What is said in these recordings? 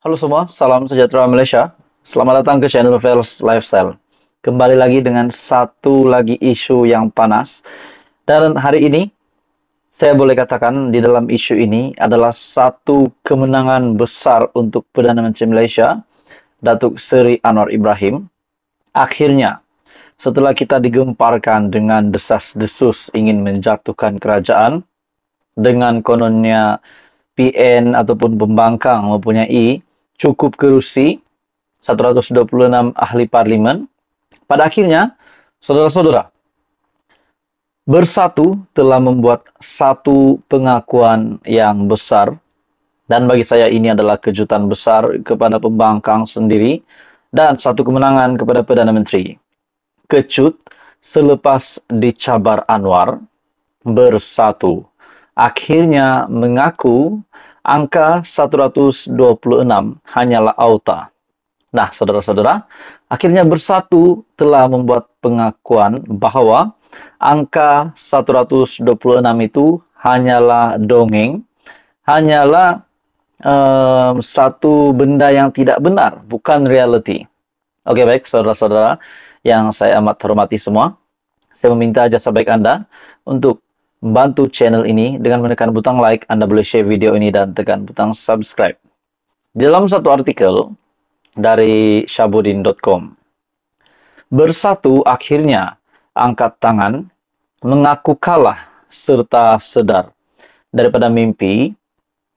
Halo semua, salam sejahtera Malaysia. Selamat datang ke channel Vels Lifestyle kembali lagi dengan satu lagi isu yang panas. Dan hari ini, saya boleh katakan di dalam isu ini adalah satu kemenangan besar untuk Perdana Menteri Malaysia, Datuk Seri Anwar Ibrahim. Akhirnya, setelah kita digemparkan dengan desas-desus ingin menjatuhkan kerajaan, dengan kononnya PN ataupun pembangkang mempunyai cukup kerusi 126 ahli parlimen pada akhirnya, saudara-saudara, bersatu telah membuat satu pengakuan yang besar dan bagi saya ini adalah kejutan besar kepada pembangkang sendiri dan satu kemenangan kepada Perdana Menteri. Kecut selepas dicabar Anwar bersatu. Akhirnya mengaku angka 126 hanyalah auta. Nah, saudara-saudara, akhirnya bersatu telah membuat pengakuan bahwa angka 126 itu hanyalah dongeng, hanyalah um, satu benda yang tidak benar, bukan reality. Oke, baik saudara-saudara yang saya amat hormati semua, saya meminta jasa baik Anda untuk membantu channel ini dengan menekan butang like, Anda boleh share video ini dan tekan butang subscribe. Di dalam satu artikel, dari syabudin.com. Bersatu akhirnya angkat tangan, mengaku kalah serta sedar daripada mimpi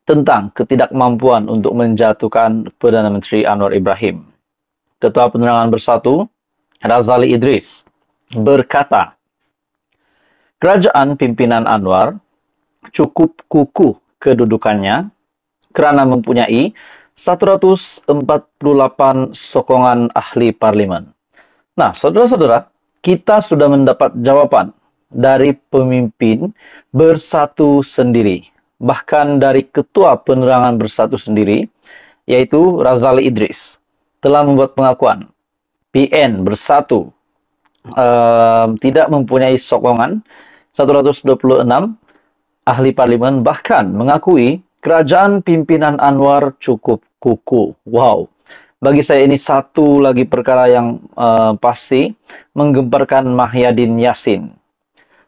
tentang ketidakmampuan untuk menjatuhkan Perdana Menteri Anwar Ibrahim. Ketua Penerangan Bersatu, Razali Idris, berkata, Kerajaan pimpinan Anwar cukup kukuh kedudukannya kerana mempunyai 148 sokongan ahli parlimen. Nah, saudara-saudara, kita sudah mendapat jawaban dari pemimpin bersatu sendiri, bahkan dari ketua penerangan bersatu sendiri, yaitu Razali Idris, telah membuat pengakuan PN bersatu ehm, tidak mempunyai sokongan 126 ahli parlimen, bahkan mengakui Kerajaan pimpinan Anwar cukup kuku. Wow. Bagi saya ini satu lagi perkara yang uh, pasti menggemparkan Mahyadin Yasin.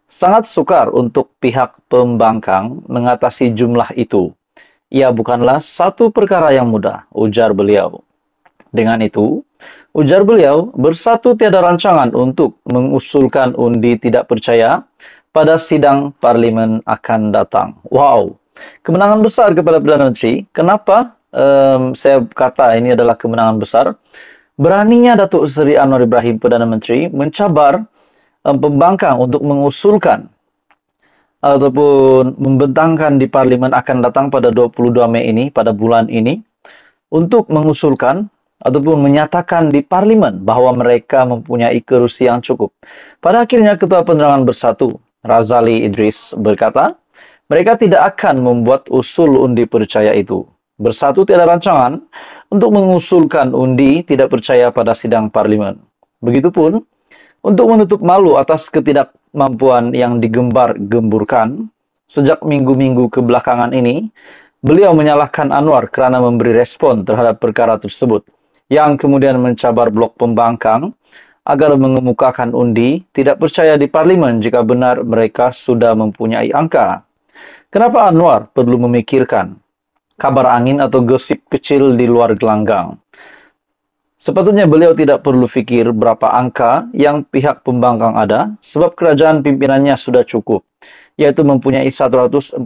Sangat sukar untuk pihak pembangkang mengatasi jumlah itu. Ia bukanlah satu perkara yang mudah, ujar beliau. Dengan itu, ujar beliau, bersatu tiada rancangan untuk mengusulkan undi tidak percaya pada sidang parlimen akan datang. Wow, Kemenangan besar kepada Perdana Menteri. Kenapa um, saya kata ini adalah kemenangan besar? Beraninya Datuk Seri Anwar Ibrahim Perdana Menteri mencabar um, pembangkang untuk mengusulkan ataupun membentangkan di parlimen akan datang pada 22 Mei ini pada bulan ini untuk mengusulkan ataupun menyatakan di parlimen bahwa mereka mempunyai kerusi yang cukup. Pada akhirnya Ketua Penerangan Bersatu Razali Idris berkata, mereka tidak akan membuat usul undi percaya itu. Bersatu tiada rancangan untuk mengusulkan undi tidak percaya pada sidang parlimen. Begitupun, untuk menutup malu atas ketidakmampuan yang digembar-gemburkan, sejak minggu-minggu kebelakangan ini, beliau menyalahkan Anwar karena memberi respon terhadap perkara tersebut, yang kemudian mencabar blok pembangkang agar mengemukakan undi tidak percaya di parlimen jika benar mereka sudah mempunyai angka. Kenapa Anwar perlu memikirkan kabar angin atau gosip kecil di luar gelanggang? Sepatutnya beliau tidak perlu fikir berapa angka yang pihak pembangkang ada, sebab kerajaan pimpinannya sudah cukup, yaitu mempunyai 148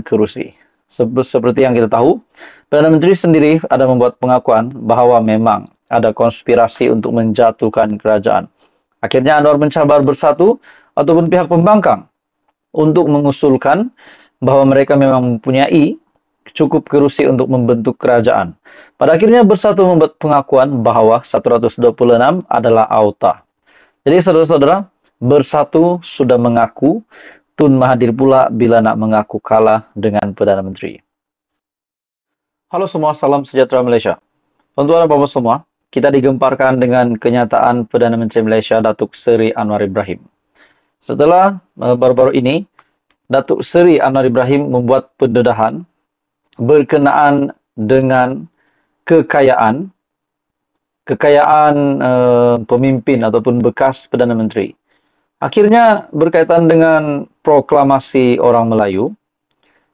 kerusi. Seperti yang kita tahu, Perdana Menteri sendiri ada membuat pengakuan bahwa memang ada konspirasi untuk menjatuhkan kerajaan. Akhirnya Anwar mencabar bersatu ataupun pihak pembangkang untuk mengusulkan bahwa mereka memang mempunyai cukup kerusi untuk membentuk kerajaan. Pada akhirnya bersatu membuat pengakuan bahwa 126 adalah auta. Jadi saudara-saudara, bersatu sudah mengaku, Tun Mahathir pula bila nak mengaku kalah dengan Perdana Menteri. Halo semua, salam sejahtera Malaysia. Untuk anda bapak semua, kita digemparkan dengan kenyataan Perdana Menteri Malaysia Datuk Seri Anwar Ibrahim. Setelah eh, baru-baru ini, Datuk Seri Anwar Ibrahim membuat pendedahan berkenaan dengan kekayaan kekayaan uh, pemimpin ataupun bekas Perdana Menteri. Akhirnya berkaitan dengan proklamasi orang Melayu,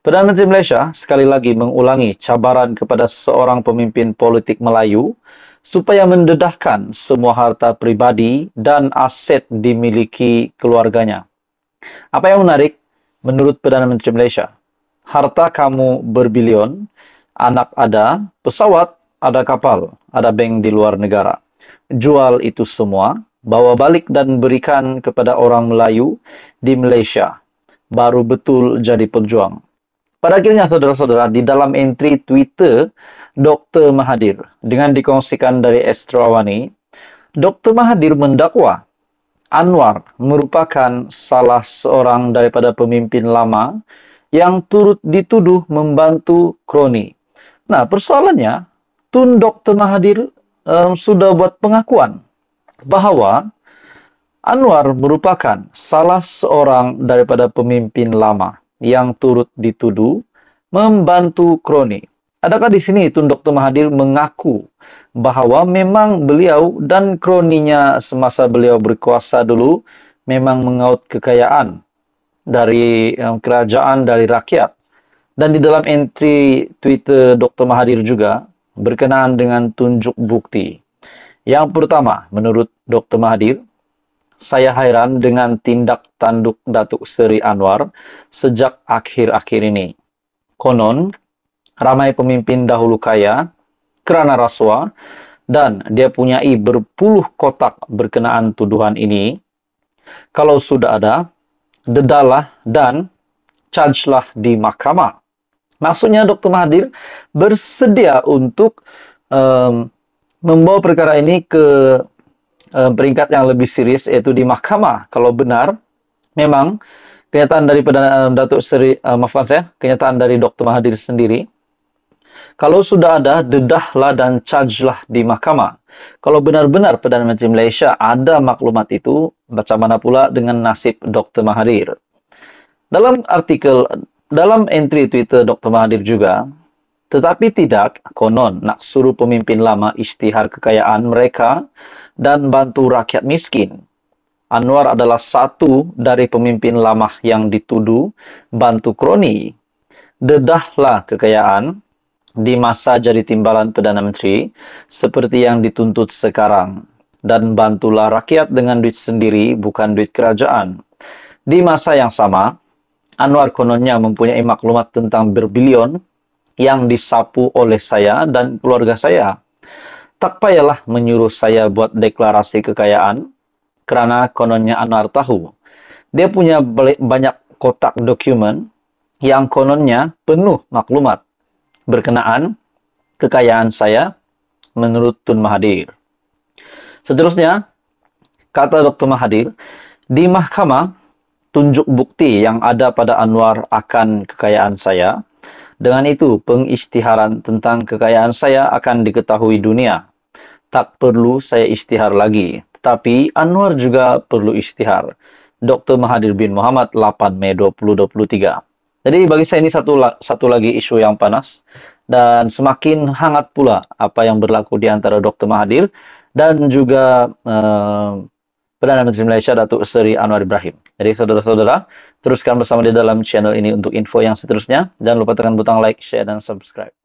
Perdana Menteri Malaysia sekali lagi mengulangi cabaran kepada seorang pemimpin politik Melayu supaya mendedahkan semua harta pribadi dan aset dimiliki keluarganya. Apa yang menarik, Menurut Perdana Menteri Malaysia, harta kamu berbilion, anak ada, pesawat ada kapal, ada bank di luar negara. Jual itu semua, bawa balik dan berikan kepada orang Melayu di Malaysia. Baru betul jadi pejuang. Pada akhirnya saudara-saudara, di dalam entry Twitter Dr. Mahathir dengan dikongsikan dari Awani, Dr. Mahathir mendakwa Anwar merupakan salah seorang daripada pemimpin lama yang turut dituduh membantu kroni. Nah, persoalannya Tun Dr. Mahathir um, sudah buat pengakuan bahwa Anwar merupakan salah seorang daripada pemimpin lama yang turut dituduh membantu kroni. Adakah di sini Tun Dr. Mahathir mengaku bahwa memang beliau dan kroninya semasa beliau berkuasa dulu memang mengaut kekayaan dari eh, kerajaan, dari rakyat. Dan di dalam entry Twitter Dr. Mahathir juga berkenaan dengan tunjuk bukti. Yang pertama, menurut Dr. Mahathir, saya hairan dengan tindak tanduk Datuk Seri Anwar sejak akhir-akhir ini. Konon, ramai pemimpin dahulu kaya kerana rasuah dan dia punyai berpuluh kotak berkenaan tuduhan ini, kalau sudah ada, dedalah dan chargelah di mahkamah. Maksudnya Dr. Mahathir bersedia untuk um, membawa perkara ini ke um, peringkat yang lebih serius yaitu di mahkamah. Kalau benar, memang kenyataan dari um, Datuk Seri, uh, maafkan saya, kenyataan dari Dr. Mahathir sendiri kalau sudah ada, dedahlah dan charge-lah di mahkamah. Kalau benar-benar Perdana Menteri Malaysia ada maklumat itu, baca mana pula dengan nasib Dr. Mahathir. Dalam artikel, dalam entry Twitter Dr. Mahathir juga, tetapi tidak, konon nak suruh pemimpin lama istihar kekayaan mereka dan bantu rakyat miskin. Anwar adalah satu dari pemimpin lama yang dituduh bantu kroni. Dedahlah kekayaan, di masa jadi timbalan Perdana Menteri seperti yang dituntut sekarang. Dan bantulah rakyat dengan duit sendiri, bukan duit kerajaan. Di masa yang sama, Anwar kononnya mempunyai maklumat tentang berbilion yang disapu oleh saya dan keluarga saya. Tak payahlah menyuruh saya buat deklarasi kekayaan, karena kononnya Anwar tahu. Dia punya banyak kotak dokumen yang kononnya penuh maklumat berkenaan kekayaan saya menurut Tun Mahathir. Seterusnya, kata Dr. Mahathir, di mahkamah tunjuk bukti yang ada pada Anwar akan kekayaan saya. Dengan itu, pengistiharan tentang kekayaan saya akan diketahui dunia. Tak perlu saya istihar lagi. Tetapi Anwar juga perlu istihar. Dr. Mahathir bin Muhammad 8 Mei 2023 jadi bagi saya ini satu satu lagi isu yang panas dan semakin hangat pula apa yang berlaku di antara Dr. Mahathir dan juga eh, Perdana Menteri Malaysia Datuk Seri Anwar Ibrahim. Jadi saudara-saudara, teruskan bersama di dalam channel ini untuk info yang seterusnya. Jangan lupa tekan butang like, share, dan subscribe.